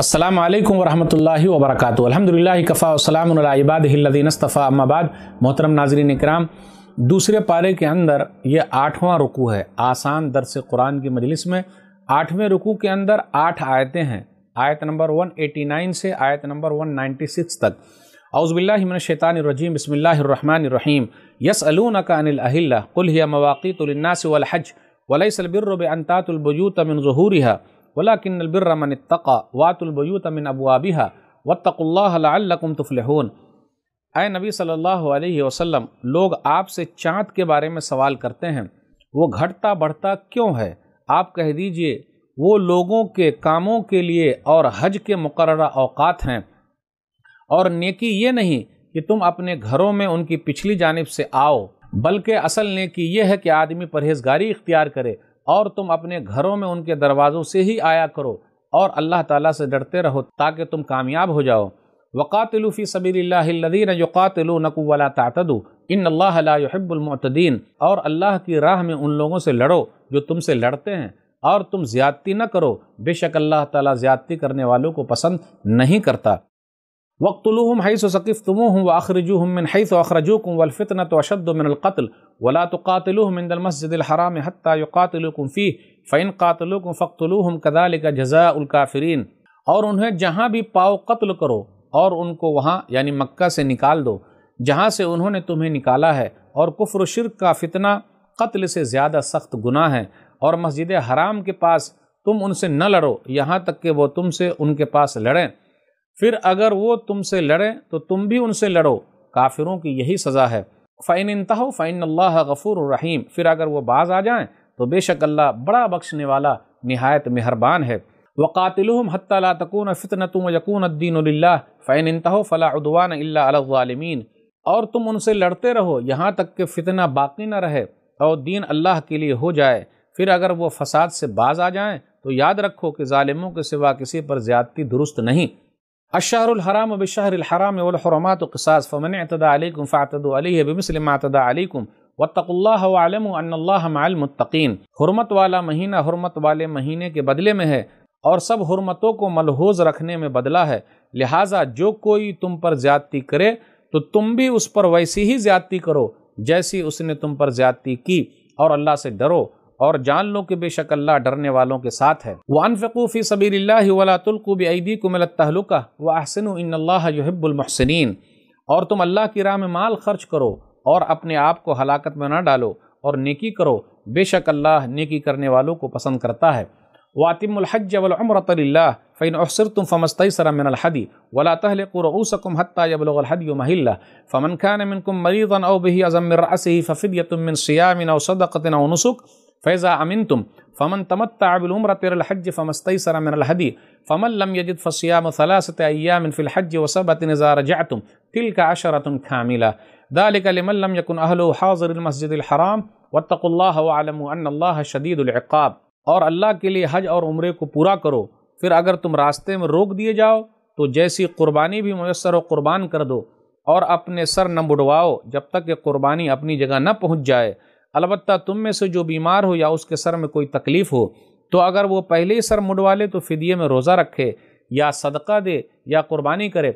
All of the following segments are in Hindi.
असलम वरहमल वबरक अलहमदिल्ला कफ़ा वसलामबादीनस्तफ़ा अम्माबाद मोहतरम नाजरीन इकराम दूसरे पारे के अंदर ये आठवां रुकू है आसान दरस कुरान की मजलिस में आठवें रुकू के अंदर आठ आयतें हैं आयत नंबर वन एटी नाइन से आयत नंबर वन सिक्स तक अउज़बिल्लाशैतानरजीम रहीम यस अलून कानिलहिल्ला कुल मवाक़ी तलन्नास वलहज वलसलबिरब अनतातुलबयूत मिन जहूरिया वला किन अलबिरमन तक़ा वातुलबयूत मिन अबुआबिहा वतकुल्लाकुम तुफलहून आए नबी सल्लल्लाहु अलैहि वसल्लम लोग आपसे चाँद के बारे में सवाल करते हैं वो घटता बढ़ता क्यों है आप कह दीजिए वो लोगों के कामों के लिए और हज के मुकर अवकात हैं और नेकी ये नहीं कि तुम अपने घरों में उनकी पिछली जानब से आओ बल्कि असल नेकी ये है कि आदमी परहेजगारी इख्तियार करे और तुम अपने घरों में उनके दरवाज़ों से ही आया करो और अल्लाह ताला से डरते रहो ताकि तुम कामयाब हो जाओ वक़ातलूफ़ी सबील्लादीन यक़ातलू नकू वाला तातदू इन अल्लाहबुलमतदीन और अल्लाह की राह में उन लोगों से लड़ो जो तुमसे लड़ते हैं और तुम ज़्यादती न करो बेशक अल्लाह ताला ज़्यादती करने वालों को पसंद नहीं करता वक्तलूम हई सकफ़ तुम व अखरजु हम मिन हई अखरजूकुम वलफ़ितन तो अशद मिनकतल वला तो कातिलमसमहरा में हती युकातिलकुम फ़ी फ़ैन कातिलकुम फ़तलूम कदाल का जजा उलकाफ़रीन और उन्हें जहाँ भी पाओ कत्ल करो और उनको वहाँ यानि मक्का से निकाल दो जहाँ से उन्होंने तुम्हें निकाला है और कुफ्र शिरक का फितना कत्ल से ज़्यादा सख्त गुना है और मस्जिद हराम के पास तुम उनसे न लड़ो यहाँ तक कि वो तुमसे उनके पास लड़ें फिर अगर वो तुमसे लड़ें तो तुम भी उनसे लड़ो काफिरों की यही सज़ा है फ़ैन इंतहो फ़ैन अल्लाह गफ़ूर रहीम फिर अगर वो बाज़ आ जाएँ तो बेशक अल्लाह बड़ा बख्शने वाला नहायत मेहरबान है वक़ातिलहम फ़ितन तकून यक़ून अद्दीन फ़ैन इंतहो फ़लाउदवान अल्लामीन और तुम उनसे लड़ते रहो यहाँ तक कि फितना बाकी न रहे और दीन अल्लाह के लिए हो जाए फिर अगर वह फसाद से बाज आ जाएँ तो याद रखो कि ालिमों के सिवा किसी पर ज़्यादती दुरुस्त नहीं अशारहराम बशाहराम वलहरमत कसास फ़मन अतदाकुम फ़ातदी बमिसल मतदाकुम वतकल्लामतकीन हरमत वाला महीना हरमत वाले महीने के बदले में है और सब हरमतों को मलहूज रखने में बदला है लिहाजा जो कोई तुम पर ज्यादती करे तो तुम भी उस पर वैसी ही ज्यादती करो जैसी उसने तुम पर ज्यादती की और अल्लाह से डरो और जान लो कि बेशक अल्लाह डरने वालों के साथ है वानफ़ूफ़ी सबी वलातुल्कूब ऐदी व अहसन युहब्बुलमहसिन और तुम अल्लाह की राह में माल खर्च करो और अपने आप को हलाकत में ना डालो और नेकी करो बेशक अल्लाह नेकी करने वालों को पसंद करता है वातिमहज वमरतल्ला फ़ैन अफसर तुम फ़मस्तई सरमिनहदी वला तहलक़रऊसकुम हत्याबलहद महिल्ला फ़मन खान मिनकुम मरीज़न अव बही अज़मिरसी फ़फ़िद मिन सियामिन सदक़तिन नसुक फैज़ा अमिन तुम फ़मन तमत्ताबिलमरतरहज फ़मस्तर मिनहदी फमल लम यजिद फ़सियाम सलासत अयामिन फ़िलहज वसबत नज़ार तुम तिल का अशरतन खामिला दालिक लम यकुन अहल हाज़रमसजदराम वतल्लम शदीदाब और अल्लाह के लिए हज और उम्र को पूरा करो फिर अगर तुम रास्ते में रोक दिए जाओ तो जैसी कुर्बानी भी मैसर व कुर्बान कर दो और अपने सर न बुढ़वाओ जब तक ये कुर्बानी अपनी जगह न पहुँच जाए अलबत् तुम में से जो बीमार हो या उसके सर में कोई तकलीफ़ हो तो अगर वो पहले ही सर मुडवा ले तो फिदिये में रोज़ा रखे या सदका दे या कुर्बानी करे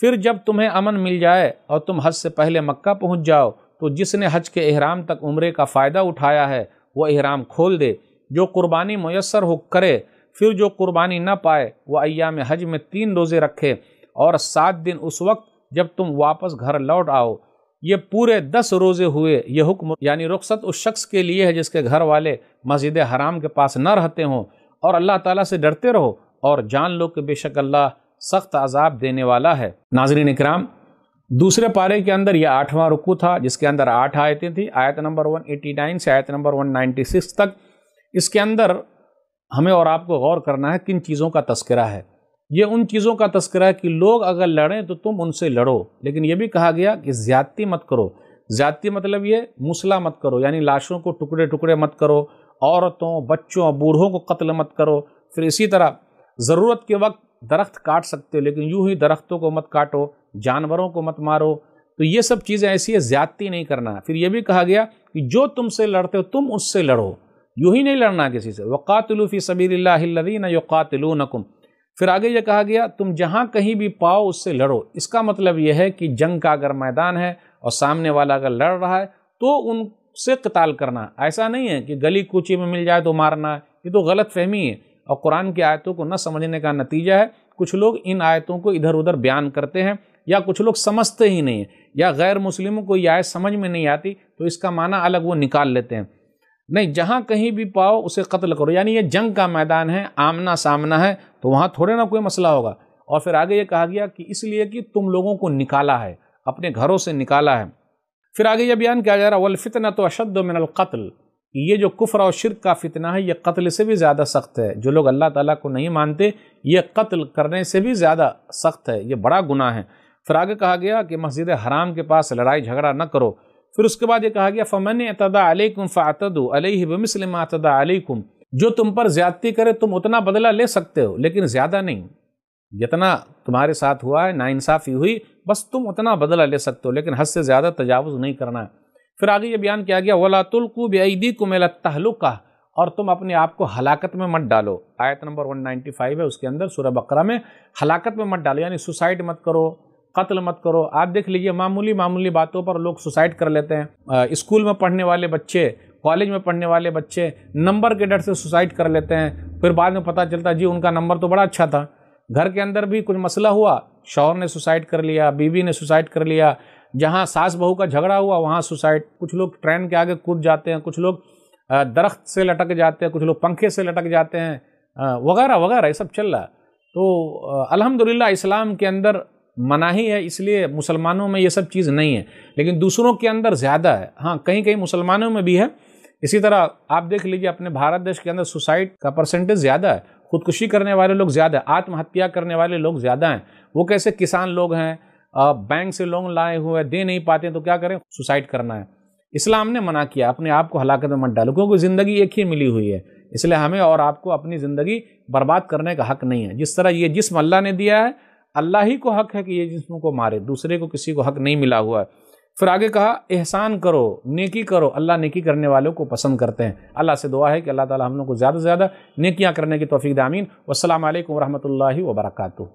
फिर जब तुम्हें अमन मिल जाए और तुम हज से पहले मक्का पहुंच जाओ तो जिसने हज के अहराम तक उम्र का फ़ायदा उठाया है वह अहराम खोल दे जो कुर्बानी मैसर हो करे फिर जो कुर्बानी न पाए वह अयाम हज में तीन रोज़े रखे और सात दिन उस वक्त जब तुम वापस घर लौट आओ ये पूरे दस रोज़े हुए ये हुक्म यानी रुख्सत उस शख्स के लिए है जिसके घर वाले मस्जिद हराम के पास न रहते हों और अल्लाह ताला से डरते रहो और जान लो कि बेशक अल्लाह सख्त अजाब देने वाला है नाजरीन इक्राम दूसरे पारे के अंदर यह आठवां रुकू था जिसके अंदर आठ आयतें थी आयत नंबर 189 से आयत नंबर 196 तक इसके अंदर हमें और आपको गौर करना है किन चीज़ों का तस्करा है ये उन चीज़ों का तस्करा है कि लोग अगर लड़ें तो तुम उनसे लड़ो लेकिन ये भी कहा गया कि ज़्यादती मत करो ज़्यादती मतलब ये मुसला मत करो यानी लाशों को टुकड़े टुकड़े मत करो औरतों बच्चों बूढ़ों को कत्ल मत करो फिर इसी तरह ज़रूरत के वक्त दरख्त काट सकते हो लेकिन यूँ ही दरख्तों को मत काटो जानवरों को मत मारो तो ये सब चीज़ें ऐसी है ज़्यादती नहीं करना फिर यह भी कहा गया कि जो तुमसे लड़ते हो तुम उससे लड़ो यूँ ही नहीं लड़ना किसी से वक़ातलूफ़ी सबीर ला योक़ातलू नकुम फिर आगे यह कहा गया तुम जहाँ कहीं भी पाओ उससे लड़ो इसका मतलब यह है कि जंग का अगर मैदान है और सामने वाला अगर लड़ रहा है तो उनसे कताल करना ऐसा नहीं है कि गली कूची में मिल जाए तो मारना ये तो गलत फहमी है और कुरान की आयतों को न समझने का नतीजा है कुछ लोग इन आयतों को इधर उधर बयान करते हैं या कुछ लोग समझते ही नहीं या गैर मुस्लिमों को यह आयत समझ में नहीं आती तो इसका माना अलग वो निकाल लेते हैं नहीं जहाँ कहीं भी पाओ उसे कत्ल करो यानी ये जंग का मैदान है आमना सामना है तो वहाँ थोड़े ना कोई मसला होगा और फिर आगे ये कहा गया कि इसलिए कि तुम लोगों को निकाला है अपने घरों से निकाला है फिर आगे ये बयान किया जा रहा है वल तो अशद मिनल कत्ल ये जो कुफर और शिरक का फितना है ये कत्ल से भी ज़्यादा सख्त है जो लोग अल्लाह ताला को नहीं मानते ये कत्ल करने से भी ज़्यादा सख्त है ये बड़ा गुनाह है फिर आगे कहा गया कि मस्जिद हराम के पास लड़ाई झगड़ा न करो फिर उसके बाद ये कहा गया फमन अतदा अलैकुम फ़ातदो अलैहि मा अतदा अलैकुम जो तुम पर ज़्यादती करे तुम उतना बदला ले सकते हो लेकिन ज़्यादा नहीं जितना तुम्हारे साथ हुआ है नाइंसाफ़ी हुई बस तुम उतना बदला ले सकते हो लेकिन हद से ज़्यादा तजावज़ नहीं करना है फिर आगे ये बयान किया गया वलातुल्कु बेदी कुमेला तहलुका और तुम अपने आप को हलाकत में मत डालो आयत नंबर 195 है उसके अंदर सूरह बकरा में हलाकत में मत डालो यानी सुसाइड मत करो कत्ल मत करो आप देख लीजिए मामूली मामूली बातों पर लोग सुसाइड कर लेते हैं स्कूल में पढ़ने वाले बच्चे कॉलेज में पढ़ने वाले बच्चे नंबर के डर से सुसाइड कर लेते हैं फिर बाद में पता चलता जी उनका नंबर तो बड़ा अच्छा था घर के अंदर भी कुछ मसला हुआ शौहर ने सुसाइड कर लिया बीवी ने सुसाइड कर लिया जहाँ सास बहू का झगड़ा हुआ वहाँ सुसाइड कुछ लोग ट्रेन के आगे कूद जाते हैं कुछ लोग दरख्त से लटक जाते हैं कुछ लोग पंखे से लटक जाते हैं वगैरह वगैरह ये सब चल रहा है तो अलहमदिल्ला इस्लाम के अंदर मनाही है इसलिए मुसलमानों में ये सब चीज़ नहीं है लेकिन दूसरों के अंदर ज़्यादा है हाँ कहीं कहीं मुसलमानों में भी है इसी तरह आप देख लीजिए अपने भारत देश के अंदर सुसाइड का परसेंटेज ज़्यादा है खुदकुशी करने वाले लोग ज़्यादा है आत्महत्या करने वाले लोग ज़्यादा हैं वो कैसे किसान लोग हैं बैंक से लोन लाए हुए दे नहीं पाते तो क्या करें सुसाइड करना है इस्लाम ने मना किया अपने आप को हलाकत में मत डालो क्योंकि ज़िंदगी एक ही मिली हुई है इसलिए हमें और आपको अपनी ज़िंदगी बर्बाद करने का हक नहीं है जिस तरह ये जिसम अल्लाह ने दिया है अल्लाह ही को हक है कि ये जिसम को मारे दूसरे को किसी को हक नहीं मिला हुआ है फिर आगे कहा एहसान करो नेकी करो अल्लाह नेकी करने वालों को पसंद करते हैं अल्लाह से दुआ है कि अल्लाह ताला हम लोग को ज़्यादा से ज़्यादा नेकियां करने की तोफ़ी दामीन वसलम वरहमल वबरकू